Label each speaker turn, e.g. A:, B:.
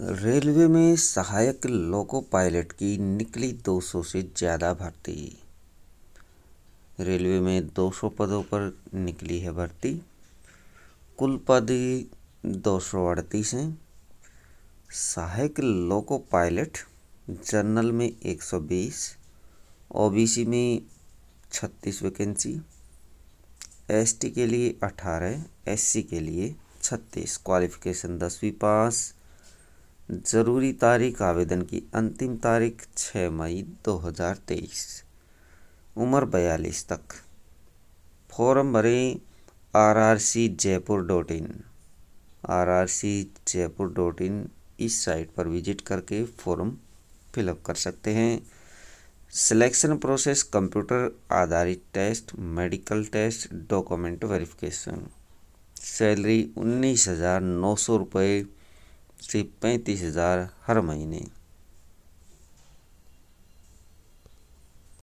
A: railway में सहायक loco pilot की निकली 200 से ज़्यादा भर्ती रेलवे में 200 पदों पर निकली है भर्ती कुल पद दो हैं सहायक लोको पायलट जनरल में 120 ओबीसी में 36 वैकेंसी एसटी के लिए 18 एससी के लिए 36 क्वालिफिकेशन दसवीं पास ज़रूरी तारीख आवेदन की अंतिम तारीख छः मई 2023 उम्र बयालीस तक फॉर्म भरें R R C Jaipur dot in R R C Jaipur dot in इस साइट पर विजिट करके फॉर्म फिलअप कर सकते हैं सिलेक्शन प्रोसेस कंप्यूटर आधारित test medical test document verification salary उन्नीस हज़ार नौ सौ रुपये सिर्फ पैंतीस हज़ार हर महीने